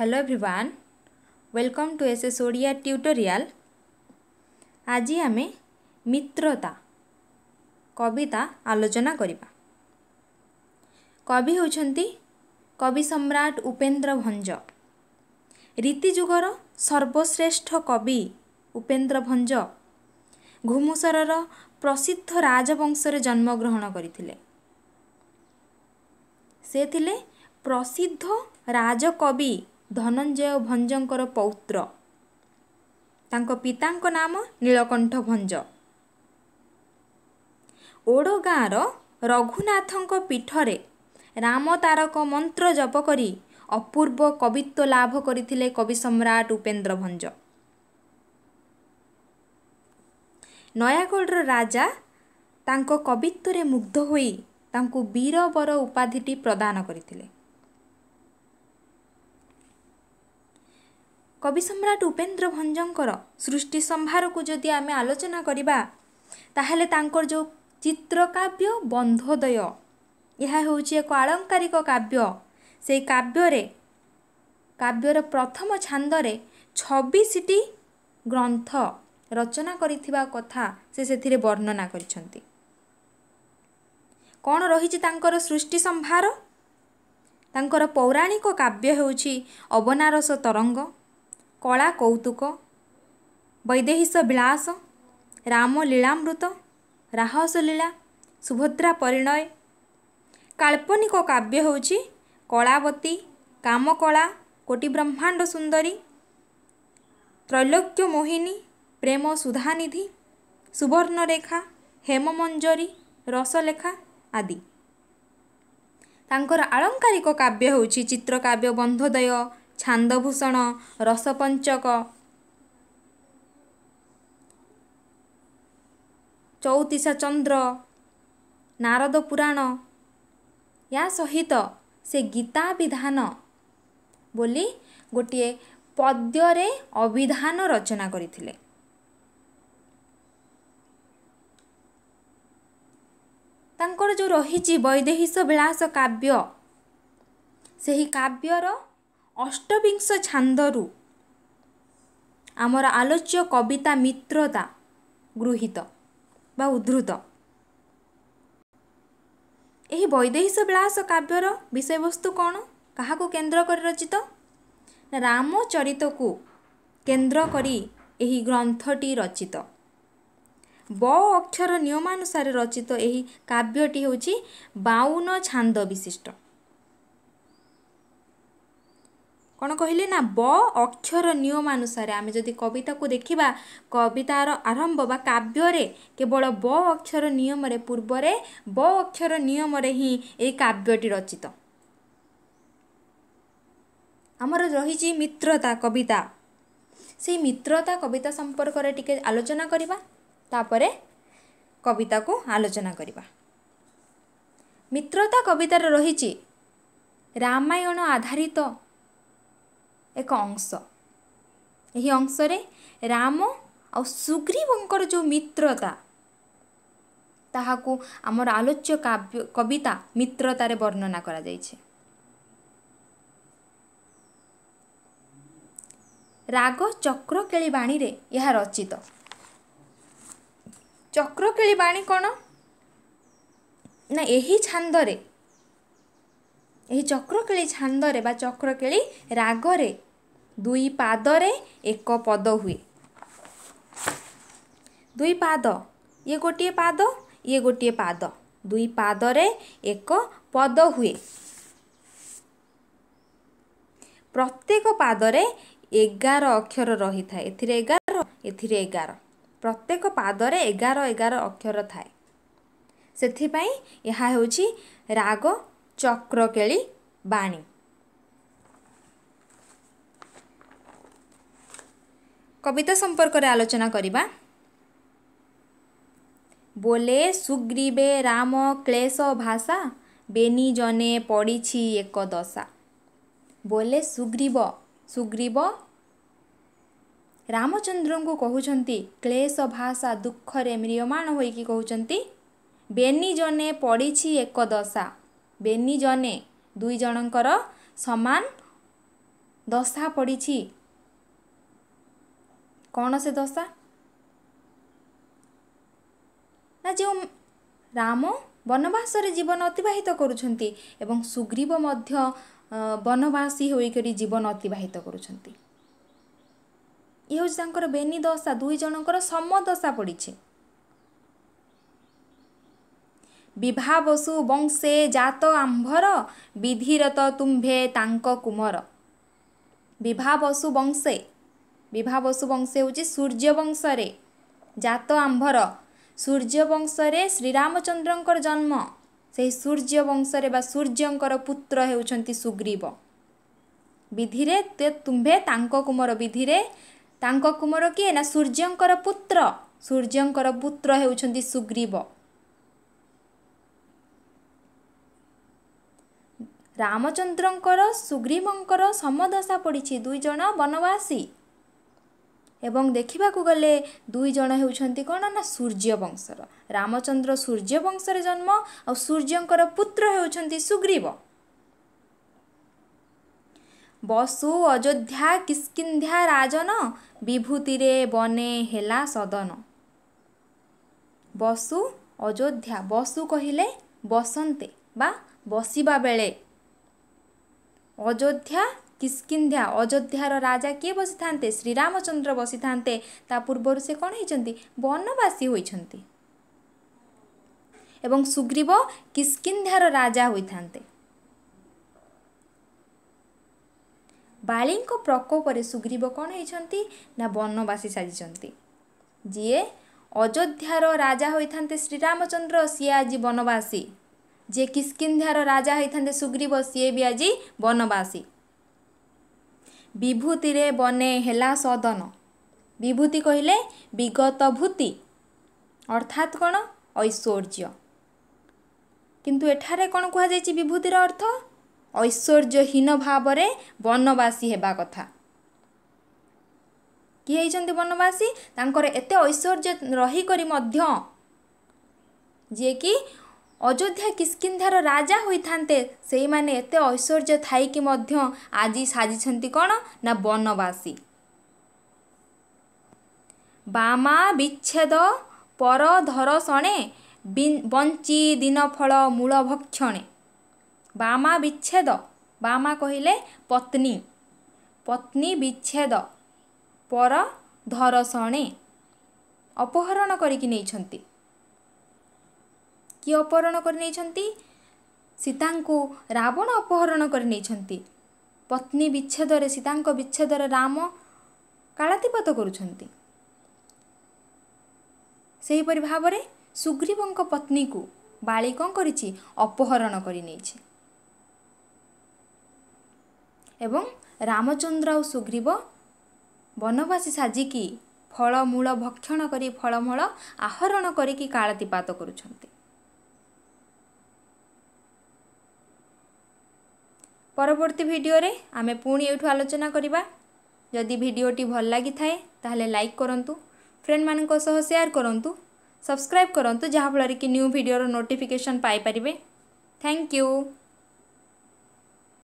hello everyone welcome to S S Odia tutorial ଆଜି ଆମେ ମିତ୍ରତା କବିତା ଆଲୋଚନା କରିବା କବି ହେଉଛନ୍ତି କବି ସମ୍ରାଟ ଉପେନ୍ଦ୍ର ଭଞ୍ଜ ରୀତିଯୁଗର ସର୍ବଶ୍ରେଷ୍ଠ କବି ଉପେନ୍ଦ୍ର ଭଞ୍ଜ ଘୁମୁସରର ପ୍ରସିଦ୍ଧ ରାଜବଂଶରେ ଜନ୍ମଗ୍ରହଣ କରିଥିଲେ ସେ ଥିଲେ ପ୍ରସିଦ୍ଧ ରାଜକବି ଧନଞ୍ଜୟ ଭଞ୍ଜଙ୍କର ପୌତ୍ର ତାଙ୍କ ପିତାଙ୍କ ନାମ ନୀଳକଣ୍ଠ ଭଞ୍ଜ ଓଡ଼ ଗାଁର ରଘୁନାଥଙ୍କ ପୀଠରେ ରାମ ତାରକ ମନ୍ତ୍ର ଜପ କରି ଅପୂର୍ବ କବିତ୍ୱ ଲାଭ କରିଥିଲେ କବି ସମ୍ରାଟ ଉପେନ୍ଦ୍ର ଭଞ୍ଜ ନୟାଗଡ଼ର ରାଜା ତାଙ୍କ କବିତ୍ୱରେ ମୁଗ୍ଧ ହୋଇ ତାଙ୍କୁ ବୀରବର ଉପାଧିଟି ପ୍ରଦାନ କରିଥିଲେ କବି ସମ୍ରାଟ ଉପେନ୍ଦ୍ର ଭଞ୍ଜଙ୍କର ସୃଷ୍ଟି ସମ୍ଭାରକୁ ଯଦି ଆମେ ଆଲୋଚନା କରିବା ତାହେଲେ ତାଙ୍କର ଯେଉଁ ଚିତ୍ରକାବ୍ୟ ବନ୍ଧୋଦୟ ଏହା ହେଉଛି ଏକ ଆଳଙ୍କାରିକ କାବ୍ୟ ସେଇ କାବ୍ୟରେ କାବ୍ୟର ପ୍ରଥମ ଛାନ୍ଦରେ ଛବିଶଟି ଗ୍ରନ୍ଥ ରଚନା କରିଥିବା କଥା ସେ ସେଥିରେ ବର୍ଣ୍ଣନା କରିଛନ୍ତି କ'ଣ ରହିଛି ତାଙ୍କର ସୃଷ୍ଟି ସମ୍ଭାର ତାଙ୍କର ପୌରାଣିକ କାବ୍ୟ ହେଉଛି ଅବନାରସ ତରଙ୍ଗ କଳା କୌତୁକ ବୈଦେହିଶ ବିଳାସ ରାମ ରାମଲୀଳାମୃତ ରାହସଲୀଳା ସୁଭଦ୍ରା ପରିଣୟ କାଳ୍ପନିକ କାବ୍ୟ ହେଉଛି କଳାବତୀ କାମକଳା ବ୍ରହ୍ମାଣ୍ଡ ସୁନ୍ଦରୀ ତ୍ରୈଲୋକ୍ୟ ମୋହିନୀ ପ୍ରେମ ସୁଧାନିଧି ସୁବର୍ଣ୍ଣରେଖା ହେମମଞ୍ଜରୀ ରସଲେଖା ଆଦି ତାଙ୍କର ଆଳଙ୍କାରିକ କାବ୍ୟ ହେଉଛି ଚିତ୍ରକାବ୍ୟ ବନ୍ଧୋଦୟ ଛାନ୍ଦଭୂଷଣ ରସପଞ୍ଚକ ଚଉତିଶା ଚନ୍ଦ୍ର ନାରଦ ପୁରାଣ ୟା ସହିତ ସେ ଗୀତା ବିଧାନ ବୋଲି ଗୋଟିଏ ପଦ୍ୟରେ ଅଭିଧାନ ରଚନା କରିଥିଲେ ତାଙ୍କର ଯେଉଁ ରହିଛି ବୈଦେହିଶ ବିଳାସ କାବ୍ୟ ସେହି କାବ୍ୟର ଅଷ୍ଟବିଂଶ ଛାନ୍ଦରୁ ଆମର ଆଲୋଚ୍ୟ କବିତା ମିତ୍ରତା ଗୃହୀତ ବା ଉଦ୍ଧୃତ ଏହି ବୈଦେହିଶ ବିଳାସ କାବ୍ୟର ବିଷୟବସ୍ତୁ କ'ଣ କାହାକୁ କେନ୍ଦ୍ର କରି ରଚିତ ରାମଚରିତକୁ କେନ୍ଦ୍ର କରି ଏହି ଗ୍ରନ୍ଥଟି ରଚିତ ବ ଅକ୍ଷର ନିୟମାନୁସାରେ ରଚିତ ଏହି କାବ୍ୟଟି ହେଉଛି ବାଉନ ଛାନ୍ଦ ବିଶିଷ୍ଟ କ'ଣ କହିଲେ ନା ବ ଅକ୍ଷର ନିୟମାନୁସାରେ ଆମେ ଯଦି କବିତାକୁ ଦେଖିବା କବିତାର ଆରମ୍ଭ ବା କାବ୍ୟରେ କେବଳ ବ ଅକ୍ଷର ନିୟମରେ ପୂର୍ବରେ ବ ଅକ୍ଷର ନିୟମରେ ହିଁ ଏହି କାବ୍ୟଟି ରଚିତ ଆମର ରହିଛି ମିତ୍ରତା କବିତା ସେଇ ମିତ୍ରତା କବିତା ସମ୍ପର୍କରେ ଟିକେ ଆଲୋଚନା କରିବା ତାପରେ କବିତାକୁ ଆଲୋଚନା କରିବା ମିତ୍ରତା କବିତାରେ ରହିଛି ରାମାୟଣ ଆଧାରିତ ଏକ ଅଂଶ ଏହି ଅଂଶରେ ରାମ ଆଉ ସୁଗ୍ରୀବଙ୍କର ଯେଉଁ ମିତ୍ରତା ତାହାକୁ ଆମର ଆଲୋଚ୍ୟ କବିତା ମିତ୍ରତାରେ ବର୍ଣ୍ଣନା କରାଯାଇଛି ରାଗ ଚକ୍ରକେଳୀ ବାଣୀରେ ଏହା ରଚିତ ଚକ୍ରକେଳୀ ବାଣୀ କ'ଣ ନା ଏହି ଛାନ୍ଦରେ ଏହି ଚକ୍ରକେଳି ଛାନ୍ଦରେ ବା ଚକ୍ରକେଳି ରାଗରେ ଦୁଇ ପାଦରେ ଏକ ପଦ ହୁଏ ଦୁଇ ପାଦ ଇଏ ଗୋଟିଏ ପାଦ ଇଏ ଗୋଟିଏ ପାଦ ଦୁଇ ପାଦରେ ଏକ ପଦ ହୁଏ ପ୍ରତ୍ୟେକ ପାଦରେ ଏଗାର ଅକ୍ଷର ରହିଥାଏ ଏଥିରେ ଏଗାର ଏଥିରେ ଏଗାର ପ୍ରତ୍ୟେକ ପାଦରେ ଏଗାର ଏଗାର ଅକ୍ଷର ଥାଏ ସେଥିପାଇଁ ଏହା ହେଉଛି ରାଗ चक्रकेली वाणी कविता सम्बन्धे आलोचना गरिबा बोले सुग्रीबे राम क्लेशो भाषा बेनी जने पड़ीछि एक दशा बोले सुग्रीव सुग्रीव रामचंद्र को कहउछन्ती क्लेशो भाषा दुःख रे प्रियमान होई कि कहउछन्ती बेनी जने पड़ीछि एक दशा ବେନି ଜନେ ଦୁଇ ଜଣଙ୍କର ସମାନ ଦଶା ପଡ଼ିଛି କ'ଣ ସେ ଦଶା ନା ଯେଉଁ ରାମ ବନବାସରେ ଜୀବନ ଅତିବାହିତ କରୁଛନ୍ତି ଏବଂ ସୁଗ୍ରୀବ ମଧ୍ୟ ବନବାସୀ ହୋଇକରି ଜୀବନ ଅତିବାହିତ କରୁଛନ୍ତି ଇଏ ହେଉଛି ତାଙ୍କର ବେନି ଦଶା ଦୁଇ ଜଣଙ୍କର ସମ ଦଶା ବିଭା ବଂଶେ ଜାତ ଆମ୍ଭର ବିଧିରତ ତୁମ୍ଭେ ତାଙ୍କ କୁମର ବିଭା ବଂଶେ ବିଭା ବଂଶ ବଂଶେ ହେଉଛି ସୂର୍ଯ୍ୟବଂଶରେ ଜାତ ଆମ୍ଭର ସୂର୍ଯ୍ୟବଂଶରେ ଶ୍ରୀରାମଚନ୍ଦ୍ରଙ୍କର ଜନ୍ମ ସେହି ସୂର୍ଯ୍ୟବଂଶରେ ବା ସୂର୍ଯ୍ୟଙ୍କର ପୁତ୍ର ହେଉଛନ୍ତି ସୁଗ୍ରୀବ ବିଧିରେ ତୁମ୍ଭେ ତାଙ୍କ କୁମର ବିଧିରେ ତାଙ୍କ କୁମର କିଏ ନା ସୂର୍ଯ୍ୟଙ୍କର ପୁତ୍ର ସୂର୍ଯ୍ୟଙ୍କର ପୁତ୍ର ହେଉଛନ୍ତି ସୁଗ୍ରୀବ ରାମଚନ୍ଦ୍ରଙ୍କର ସୁଗ୍ରୀବଙ୍କର ସମଦଶା ପଡ଼ିଛି ଦୁଇ ଜଣ ବନବାସୀ ଏବଂ ଦେଖିବାକୁ ଗଲେ ଦୁଇ ଜଣ ହେଉଛନ୍ତି କ'ଣ ନା ସୂର୍ଯ୍ୟ ବଂଶର ରାମଚନ୍ଦ୍ର ସୂର୍ଯ୍ୟ ବଂଶରେ ଜନ୍ମ ଆଉ ସୂର୍ଯ୍ୟଙ୍କର ପୁତ୍ର ହେଉଛନ୍ତି ସୁଗ୍ରୀବ ବସୁ ଅଯୋଧ୍ୟା କିସ୍କିନ୍ଧ୍ୟା ରାଜନ ବିଭୂତିରେ ବନେ ହେଲା ସଦନ ବସୁ ଅଯୋଧ୍ୟା ବସୁ କହିଲେ ବସନ୍ତେ ବା ବସିବା ବେଳେ ଅଯୋଧ୍ୟା କିସ୍କିନ୍ଧ୍ୟା ଅଯୋଧ୍ୟାର ରାଜା କିଏ ବସିଥାନ୍ତେ ଶ୍ରୀରାମଚନ୍ଦ୍ର ବସିଥାନ୍ତେ ତା ପୂର୍ବରୁ ସେ କ'ଣ ହେଇଛନ୍ତି ବନବାସୀ ହୋଇଛନ୍ତି ଏବଂ ସୁଗ୍ରୀବ କିସ୍କିନ୍ଧ୍ୟାର ରାଜା ହୋଇଥାନ୍ତେ ବାଳୀଙ୍କ ପ୍ରକୋପରେ ସୁଗ୍ରୀବ କ'ଣ ହେଇଛନ୍ତି ନା ବନବାସୀ ସାଜିଛନ୍ତି ଯିଏ ଅଯୋଧ୍ୟାର ରାଜା ହୋଇଥାନ୍ତେ ଶ୍ରୀରାମଚନ୍ଦ୍ର ସିଏ ଆଜି ବନବାସୀ যে কিষ্কিন্ধার রাজা হয়ে সুগ্রীব সিয়ে বি আজি বনবাসী বিভূতিরে বনে হেলা সদন বিভূতি কহিলে বিগত ভূতি অর্থাৎ কোণ ঐশ্বর্য কিন্তু এখানে কোণ কুহযাই বিভূতির অর্থ ঐশ্বর্যহীন ভাবরে বনবাসী হওয়া কথা কি হয়েছেন বনবাসী তাঁর এত ঐশ্বর্য রহিকি যে কি ଅଯୋଧ୍ୟା କିସ୍କିନ୍ଧାର ରାଜା ହୋଇଥାନ୍ତେ ସେଇମାନେ ଏତେ ଐଶ୍ୱର୍ଯ୍ୟ ଥାଇକି ମଧ୍ୟ ଆଜି ସାଜିଛନ୍ତି କ'ଣ ନା ବନବାସୀ ବାମା ବିଚ୍ଛେଦ ପର ଧର ଶଣେ ବଞ୍ଚି ଦିନ ଫଳ ମୂଳ ଭକ୍ଷଣେ ବାମା ବିଚ୍ଛେଦ ବାମା କହିଲେ ପତ୍ନୀ ପତ୍ନୀ ବିଚ୍ଛେଦ ପର ଧର ଶଣେ ଅପହରଣ କରିକି ନେଇଛନ୍ତି କିଏ ଅପହରଣ କରିନେଇଛନ୍ତି ସୀତାଙ୍କୁ ରାବଣ ଅପହରଣ କରିନେଇଛନ୍ତି ପତ୍ନୀ ବିଚ୍ଛେଦରେ ସୀତାଙ୍କ ବିଚ୍ଛେଦରେ ରାମ କାଳାତିପାତ କରୁଛନ୍ତି ସେହିପରି ଭାବରେ ସୁଗ୍ରୀବଙ୍କ ପତ୍ନୀକୁ ବାଳି କ'ଣ କରିଛି ଅପହରଣ କରିନେଇଛି ଏବଂ ରାମଚନ୍ଦ୍ର ଆଉ ସୁଗ୍ରୀବ ବନବାସୀ ସାଜିକି ଫଳମୂଳ ଭକ୍ଷଣ କରି ଫଳମୂଳ ଆହରଣ କରିକି କାଳାତିପାତ କରୁଛନ୍ତି ପରବର୍ତ୍ତୀ ଭିଡ଼ିଓରେ ଆମେ ପୁଣି ଏଇଠୁ ଆଲୋଚନା କରିବା ଯଦି ଭିଡ଼ିଓଟି ଭଲ ଲାଗିଥାଏ ତାହେଲେ ଲାଇକ୍ କରନ୍ତୁ ଫ୍ରେଣ୍ଡମାନଙ୍କ ସହ ସେୟାର କରନ୍ତୁ ସବସ୍କ୍ରାଇବ୍ କରନ୍ତୁ ଯାହାଫଳରେ କି ନ୍ୟୁ ଭିଡ଼ିଓର ନୋଟିଫିକେସନ୍ ପାଇପାରିବେ ଥ୍ୟାଙ୍କ ୟୁ